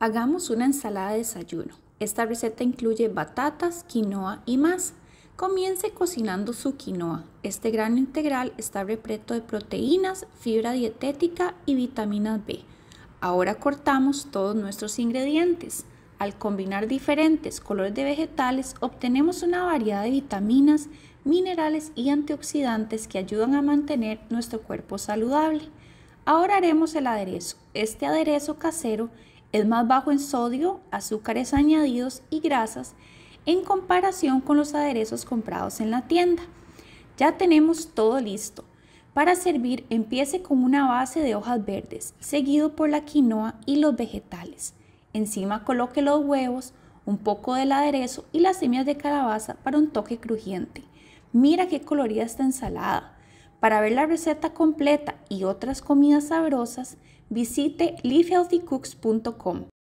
Hagamos una ensalada de desayuno. Esta receta incluye batatas, quinoa y más. Comience cocinando su quinoa. Este grano integral está repleto de proteínas, fibra dietética y vitaminas B. Ahora cortamos todos nuestros ingredientes. Al combinar diferentes colores de vegetales obtenemos una variedad de vitaminas, minerales y antioxidantes que ayudan a mantener nuestro cuerpo saludable. Ahora haremos el aderezo. Este aderezo casero es más bajo en sodio, azúcares añadidos y grasas en comparación con los aderezos comprados en la tienda. Ya tenemos todo listo. Para servir, empiece con una base de hojas verdes, seguido por la quinoa y los vegetales. Encima coloque los huevos, un poco del aderezo y las semillas de calabaza para un toque crujiente. Mira qué colorida esta ensalada. Para ver la receta completa y otras comidas sabrosas, visite leafhealthycooks.com.